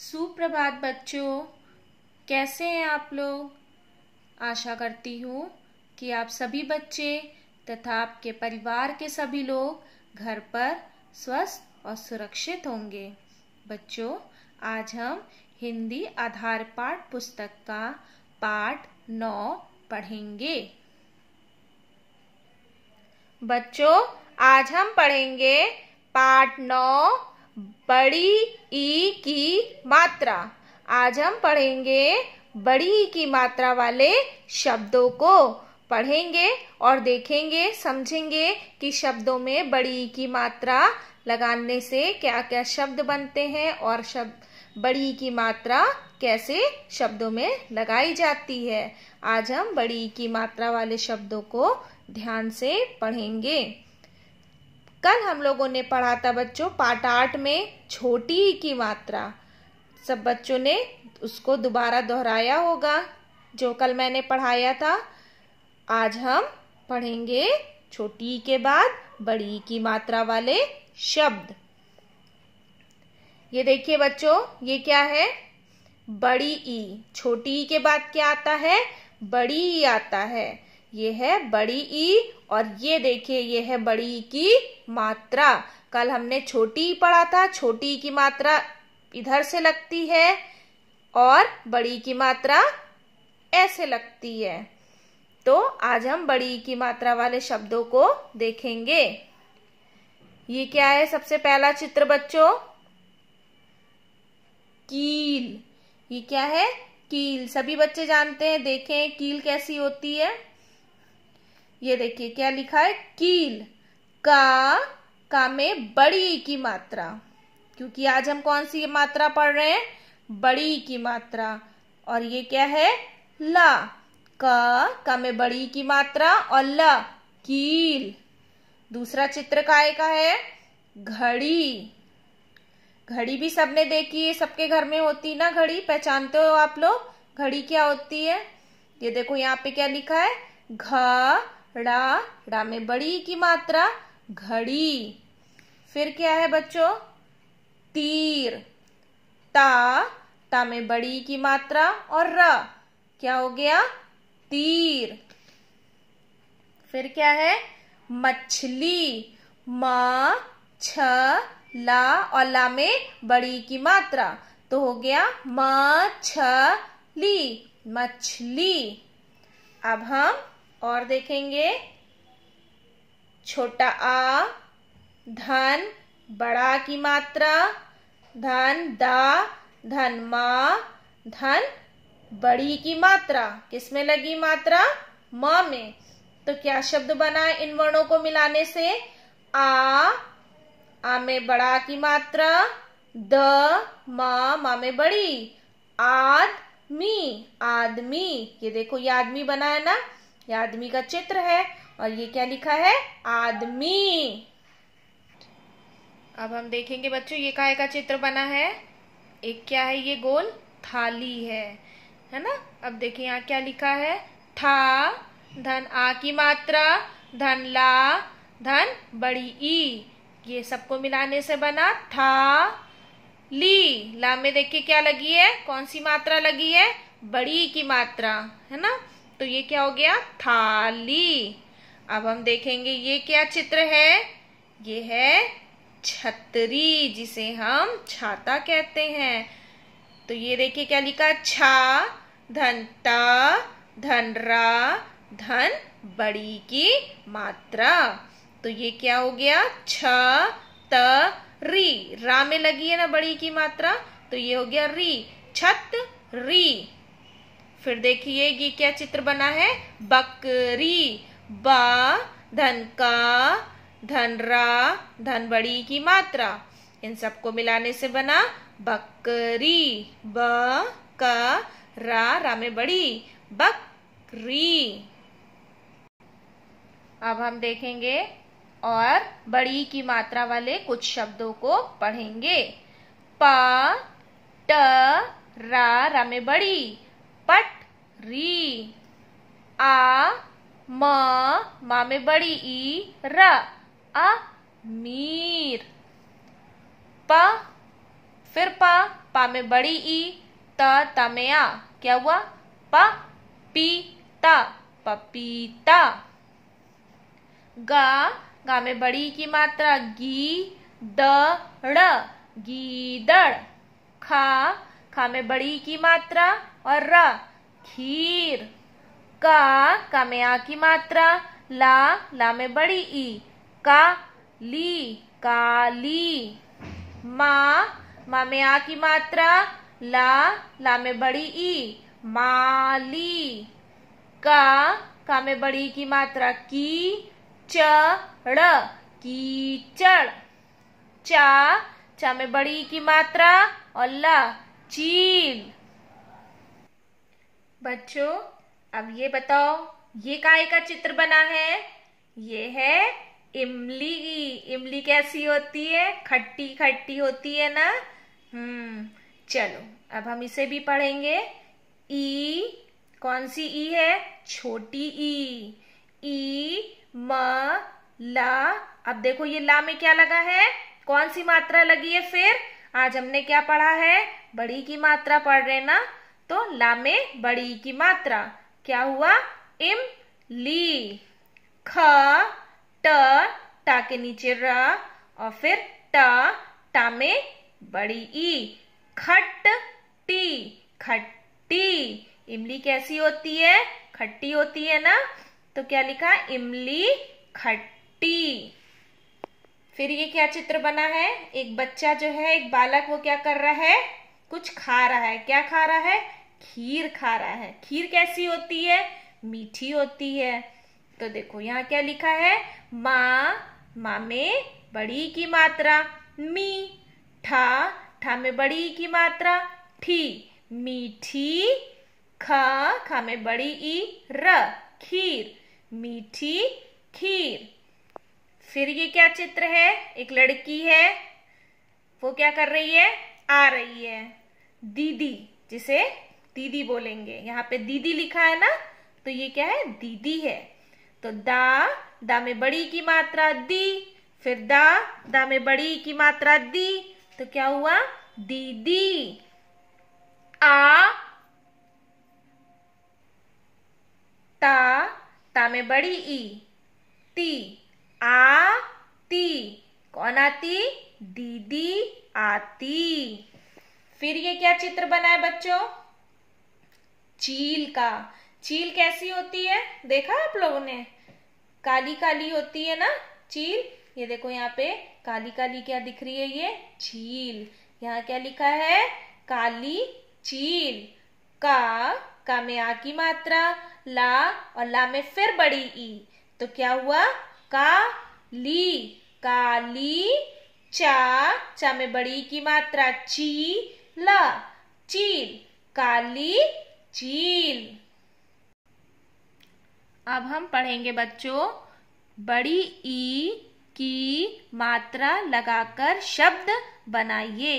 सुप्रभात बच्चों कैसे हैं आप लोग आशा करती हूँ कि आप सभी बच्चे तथा आपके परिवार के सभी लोग घर पर स्वस्थ और सुरक्षित होंगे बच्चों आज हम हिंदी आधार पाठ पुस्तक का पाठ नौ पढ़ेंगे बच्चों आज हम पढ़ेंगे पाठ नौ बड़ी ई की मात्रा आज हम पढ़ेंगे बड़ी ई की मात्रा वाले शब्दों को पढ़ेंगे और देखेंगे समझेंगे कि शब्दों में बड़ी ई की मात्रा लगाने से क्या क्या शब्द बनते हैं और शब्द बड़ी की मात्रा कैसे शब्दों में लगाई जाती है आज हम बड़ी की मात्रा वाले शब्दों को ध्यान से पढ़ेंगे कल हम लोगों ने पढ़ा था बच्चों पार्ट आठ में छोटी की मात्रा सब बच्चों ने उसको दोबारा दोहराया होगा जो कल मैंने पढ़ाया था आज हम पढ़ेंगे छोटी के बाद बड़ी की मात्रा वाले शब्द ये देखिए बच्चों ये क्या है बड़ी ई छोटी के बाद क्या आता है बड़ी ई आता है ये है बड़ी ई और ये देखिए ये है बड़ी ई की मात्रा कल हमने छोटी ई पढ़ा था छोटी ई की मात्रा इधर से लगती है और बड़ी की मात्रा ऐसे लगती है तो आज हम बड़ी की मात्रा वाले शब्दों को देखेंगे ये क्या है सबसे पहला चित्र बच्चों कील ये क्या है कील सभी बच्चे जानते हैं देखें कील कैसी होती है ये देखिए क्या लिखा है कील का का में बड़ी की मात्रा क्योंकि आज हम कौन सी मात्रा पढ़ रहे हैं बड़ी की मात्रा और ये क्या है ला क का में बड़ी की मात्रा और ला कील दूसरा चित्र काय का है घड़ी घड़ी भी सबने देखी है सबके घर में होती ना घड़ी पहचानते हो आप लोग घड़ी क्या होती है ये देखो यहाँ पे क्या लिखा है घ रा रा में बड़ी की मात्रा घड़ी फिर क्या है बच्चों तीर ता ता में बड़ी की मात्रा और र क्या हो गया तीर फिर क्या है मछली म छ ला और ला में बड़ी की मात्रा तो हो गया मछली मछली अब हम और देखेंगे छोटा आ धन बड़ा की मात्रा धन दा धन मा धन बड़ी की मात्रा किसमें लगी मात्रा म में तो क्या शब्द बना है इन वर्णों को मिलाने से आ आ में बड़ा की मात्रा द मा मा में बड़ी आदमी आदमी ये देखो ये आदमी बना है ना ये आदमी का चित्र है और ये क्या लिखा है आदमी अब हम देखेंगे बच्चों ये काय का चित्र बना है एक क्या है ये गोल थाली है है ना अब देखिए यहाँ क्या लिखा है था धन आ की मात्रा धन ला धन बड़ी ई ये सबको मिलाने से बना था ली ला में देखिए क्या लगी है कौन सी मात्रा लगी है बड़ी की मात्रा है ना तो ये क्या हो गया थाली अब हम देखेंगे ये क्या चित्र है ये है छतरी जिसे हम छाता कहते हैं तो ये देखिए क्या लिखा छा धन ता धन रा धन बड़ी की मात्रा तो ये क्या हो गया छ त री रा में लगी है ना बड़ी की मात्रा तो ये हो गया री छत री फिर देखिए ये क्या चित्र बना है बकरी ब धन का धन रा धन बड़ी की मात्रा इन सबको मिलाने से बना बकरी ब क रा रा में बड़ी बकरी अब हम देखेंगे और बड़ी की मात्रा वाले कुछ शब्दों को पढ़ेंगे प ट रा रा में बड़ी पटरी आ म मा में बड़ी ई र अ मीर प फिर पा पा में बड़ी ई त त में आ क्या हुआ प पी ता पपीता गा गा में बड़ी की मात्रा गी द ड़ दड़ खा खा में बड़ी की मात्रा और र खीर का का में आ की मात्रा ला ला में बड़ी ई का ली काली मा मा में आ की मात्रा ला ला में बड़ी ई माली का का में बड़ी की मात्रा की चड़ चा चा में बड़ी की मात्रा और ला चील बच्चों अब ये बताओ ये काय का चित्र बना है ये है इमली की इमली कैसी होती है खट्टी खट्टी होती है ना हम्म चलो अब हम इसे भी पढ़ेंगे ई कौन सी ई है छोटी ई ई म ला अब देखो ये ला में क्या लगा है कौन सी मात्रा लगी है फिर आज हमने क्या पढ़ा है बड़ी की मात्रा पढ़ रहे ना तो ला में बड़ी की मात्रा क्या हुआ इम ली ख ट टा के नीचे र और फिर ट टा में बड़ी ई खट टी खट्टी इमली कैसी होती है खट्टी होती है ना तो क्या लिखा इमली खट्टी फिर ये क्या चित्र बना है एक बच्चा जो है एक बालक वो क्या कर रहा है कुछ खा रहा है क्या खा रहा है खीर खा रहा है खीर कैसी होती है मीठी होती है तो देखो यहाँ क्या लिखा है मा मामे में बड़ी की मात्रा मी ठा ठा में बड़ी की मात्रा ठी मीठी खा खा में बड़ी ई र खीर मीठी खीर फिर ये क्या चित्र है एक लड़की है वो क्या कर रही है आ रही है दीदी जिसे दीदी बोलेंगे यहाँ पे दीदी लिखा है ना तो ये क्या है दीदी है तो दा दा में बड़ी की मात्रा दी फिर दा दा में बड़ी की मात्रा दी तो क्या हुआ दीदी आ ता ता में बड़ी ई ती आ ती कौन आती दीदी आती फिर ये क्या चित्र बना है बच्चों चील का चील कैसी होती है देखा आप लोगों ने काली काली होती है ना चील ये देखो यहाँ पे काली काली क्या दिख रही है ये चील यहाँ क्या लिखा है काली चील का का में आ की मात्रा ला और ला में फिर बड़ी ई तो क्या हुआ का ली काली चा चा में बड़ी की मात्रा ची ला चील काली चील अब हम पढ़ेंगे बच्चों बड़ी ई की मात्रा लगाकर शब्द बनाइए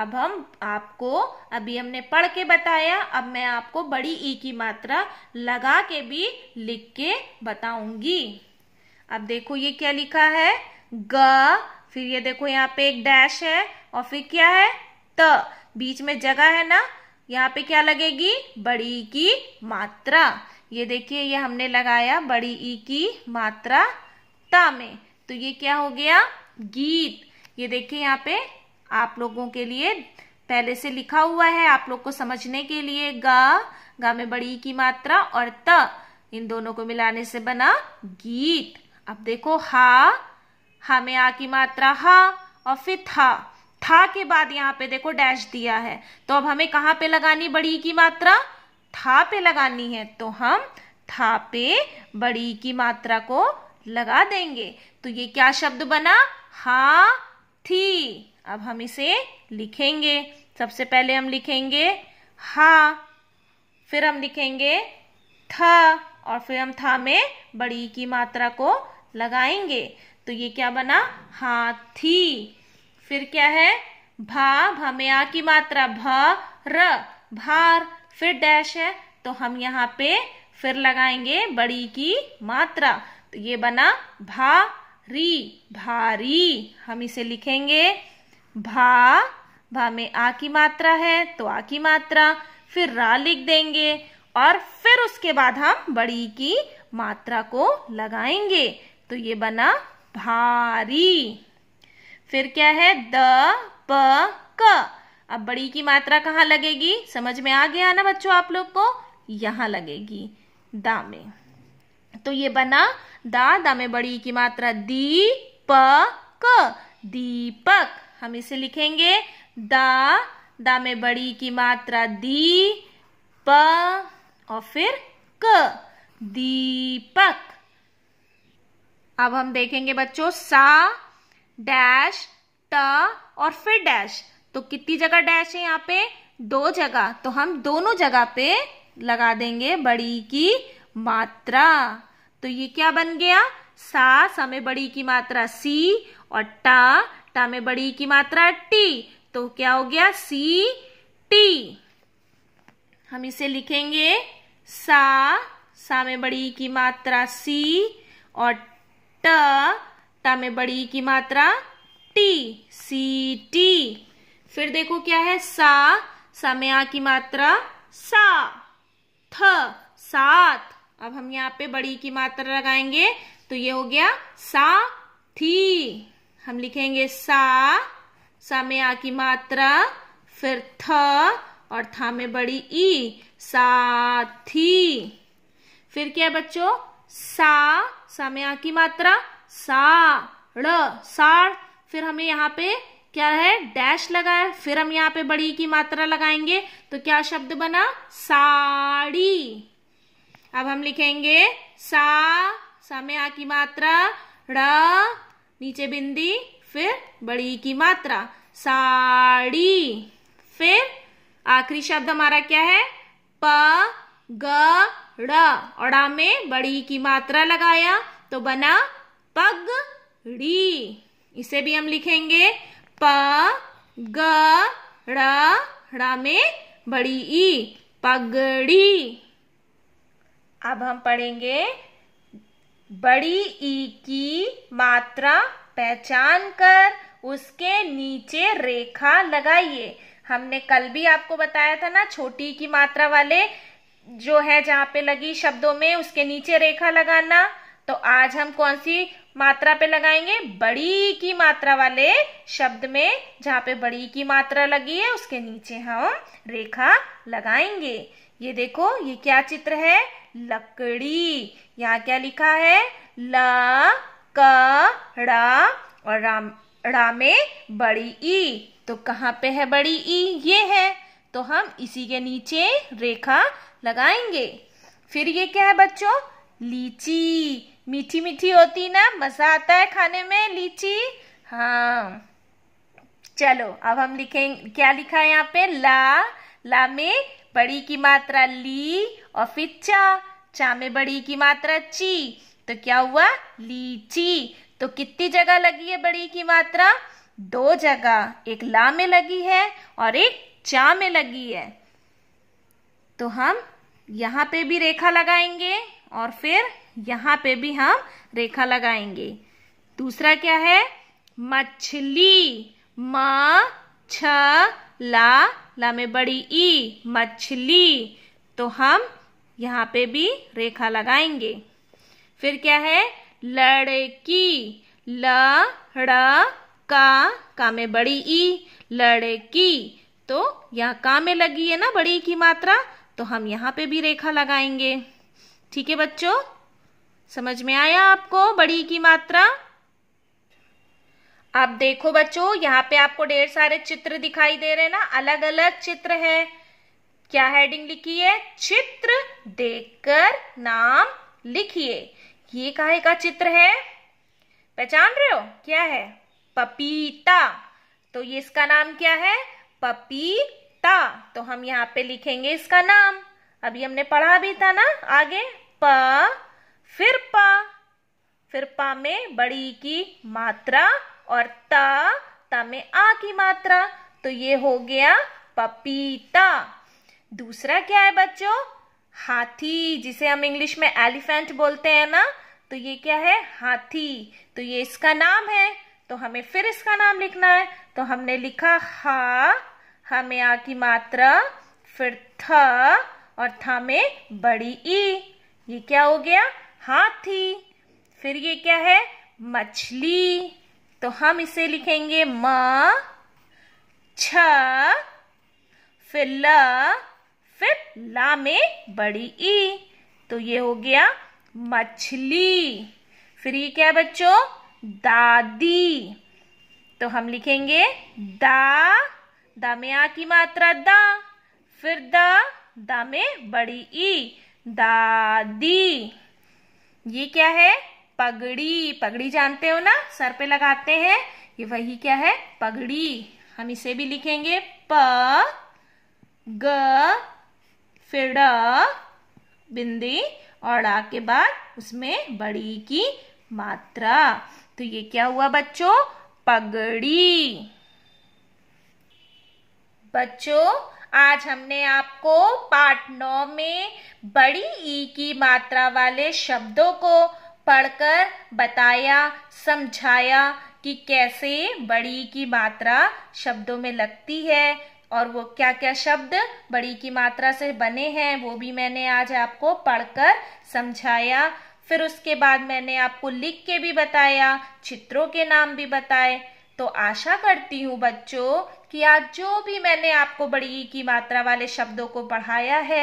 अब हम आपको अभी हमने पढ़ के बताया अब मैं आपको बड़ी ई की मात्रा लगा के भी लिख के बताऊंगी अब देखो ये क्या लिखा है ग फिर ये देखो यहाँ पे एक डैश है और फिर क्या है त बीच में जगह है ना यहाँ पे क्या लगेगी बड़ी ई की मात्रा ये देखिए ये हमने लगाया बड़ी ई की मात्रा ता में तो ये क्या हो गया गीत ये देखिए यहाँ पे आप लोगों के लिए पहले से लिखा हुआ है आप लोग को समझने के लिए गा गा में बड़ी की मात्रा और त इन दोनों को मिलाने से बना गीत अब देखो हा हा में आ की मात्रा हा और फिर था था के बाद यहाँ पे देखो डैश दिया है तो अब हमें कहाँ पे लगानी बड़ी की मात्रा था पे लगानी है तो हम था पे बड़ी की मात्रा को लगा देंगे तो ये क्या शब्द बना हा थी अब हम इसे लिखेंगे सबसे पहले हम लिखेंगे हा फिर हम लिखेंगे था और फिर हम था में बड़ी की मात्रा को लगाएंगे तो ये क्या बना हाथी फिर क्या है भा भा में आ की मात्रा भ र भार फिर डैश है तो हम यहाँ पे फिर लगाएंगे बड़ी की मात्रा तो ये बना भा री भारी हम इसे लिखेंगे भा भा में आ की मात्रा है तो आ की मात्रा फिर रा लिख देंगे और फिर उसके बाद हम बड़ी की मात्रा को लगाएंगे तो ये बना भारी फिर क्या है द प क अब बड़ी की मात्रा कहाँ लगेगी समझ में आ गया ना बच्चों आप लोग को यहाँ लगेगी दा में तो ये बना दा दा में बड़ी की मात्रा क दीपक हम इसे लिखेंगे दा दा में बड़ी की मात्रा दी प और फिर क दीपक अब हम देखेंगे बच्चों सा डैश ट और फिर डैश तो कितनी जगह डैश है यहाँ पे दो जगह तो हम दोनों जगह पे लगा देंगे बड़ी की मात्रा तो ये क्या बन गया सा समय बड़ी की मात्रा सी और टा टा में बड़ी की मात्रा टी तो क्या हो गया सी टी हम इसे लिखेंगे सा सा में बड़ी की मात्रा सी और ट ता में बड़ी की मात्रा टी सी टी फिर देखो क्या है सा सा में आ की मात्रा सा थ सात अब हम यहाँ पे बड़ी की मात्रा लगाएंगे तो ये हो गया सा थी हम लिखेंगे सा सा में आ की मात्रा फिर थ और था में बड़ी ई सा थी फिर क्या है बच्चों सा समय की मात्रा सा ड़ साड़ फिर हमें यहाँ पे क्या है डैश लगा है फिर हम यहाँ पे बड़ी की मात्रा लगाएंगे तो क्या शब्द बना साड़ी अब हम लिखेंगे सा समय में आ की मात्रा ड़ नीचे बिंदी फिर बड़ी की मात्रा साड़ी फिर आखिरी शब्द हमारा क्या है प ग ड़ और में बड़ी की मात्रा लगाया तो बना पगड़ी इसे भी हम लिखेंगे प ग में बड़ी ई पगड़ी अब हम पढ़ेंगे बड़ी ई की मात्रा पहचान कर उसके नीचे रेखा लगाइए हमने कल भी आपको बताया था ना छोटी की मात्रा वाले जो है जहां पे लगी शब्दों में उसके नीचे रेखा लगाना तो आज हम कौन सी मात्रा पे लगाएंगे बड़ी की मात्रा वाले शब्द में जहाँ पे बड़ी की मात्रा लगी है उसके नीचे हम रेखा लगाएंगे ये देखो ये क्या चित्र है लकड़ी यहाँ क्या लिखा है ल क रा और राम रा में बड़ी ई तो कहाँ पे है बड़ी ई ये है तो हम इसी के नीचे रेखा लगाएंगे फिर ये क्या है बच्चों लीची मीठी मीठी होती ना मज़ा आता है खाने में लीची हाँ चलो अब हम लिखेंगे क्या लिखा है यहाँ पे ला ला में बड़ी की मात्रा ली और फिर चा चा में बड़ी की मात्रा ची तो क्या हुआ लीची तो कितनी जगह लगी है बड़ी की मात्रा दो जगह एक ला में लगी है और एक चा में लगी है तो हम यहाँ पे भी रेखा लगाएंगे और फिर यहाँ पे भी हम रेखा लगाएंगे दूसरा क्या है मछली म छ ला ला में बड़ी ई मछली तो हम यहाँ पे भी रेखा लगाएंगे फिर क्या है लड़की ल का का में बड़ी ई लड़की तो यहाँ का में लगी है ना बड़ी की मात्रा तो हम यहाँ पे भी रेखा लगाएंगे ठीक है बच्चों समझ में आया आपको बड़ी की मात्रा आप देखो बच्चों यहाँ पे आपको ढेर सारे चित्र दिखाई दे रहे हैं ना अलग अलग चित्र है क्या हेडिंग लिखी है चित्र देखकर नाम लिखिए ये काहे का चित्र है पहचान रहे हो क्या है पपीता तो ये इसका नाम क्या है पपीता तो हम यहाँ पे लिखेंगे इसका नाम अभी हमने पढ़ा भी था ना आगे प फिरपा फिरपा में बड़ी की मात्रा और ता ता में आ की मात्रा तो ये हो गया पपीता दूसरा क्या है बच्चों हाथी जिसे हम इंग्लिश में एलिफेंट बोलते हैं ना तो ये क्या है हाथी तो ये इसका नाम है तो हमें फिर इसका नाम लिखना है तो हमने लिखा हा हमें आ की मात्रा फिर थ और था में बड़ी ई ये क्या हो गया हाथी फिर ये क्या है मछली तो हम इसे लिखेंगे म छ फिर ल फिर ला में बड़ी ई तो ये हो गया मछली फिर ये क्या बच्चों दादी तो हम लिखेंगे दा दा में आ की मात्रा दा फिर दा दा में बड़ी ई दादी ये क्या है पगड़ी पगड़ी जानते हो ना सर पे लगाते हैं ये वही क्या है पगड़ी हम इसे भी लिखेंगे प ग फिर बिंदी और आ के बाद उसमें बड़ी की मात्रा तो ये क्या हुआ बच्चों पगड़ी बच्चों आज हमने आपको पार्ट नौ में बड़ी ई की मात्रा वाले शब्दों को पढ़कर बताया समझाया कि कैसे बड़ी की मात्रा शब्दों में लगती है और वो क्या क्या शब्द बड़ी की मात्रा से बने हैं वो भी मैंने आज आपको पढ़कर समझाया फिर उसके बाद मैंने आपको लिख के भी बताया चित्रों के नाम भी बताए तो आशा करती हूँ बच्चों कि आज जो भी मैंने आपको बड़ी ई की मात्रा वाले शब्दों को पढ़ाया है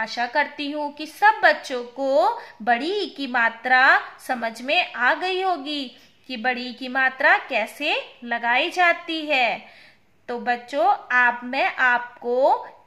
आशा करती हूँ कि सब बच्चों को बड़ी ई की मात्रा समझ में आ गई होगी कि बड़ी की मात्रा कैसे लगाई जाती है तो बच्चों आप मैं आपको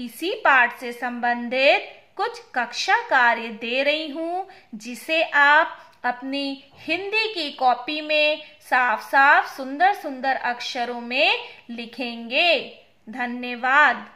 इसी पाठ से संबंधित कुछ कक्षा कार्य दे रही हूँ जिसे आप अपनी हिंदी की कॉपी में साफ साफ सुंदर सुंदर अक्षरों में लिखेंगे धन्यवाद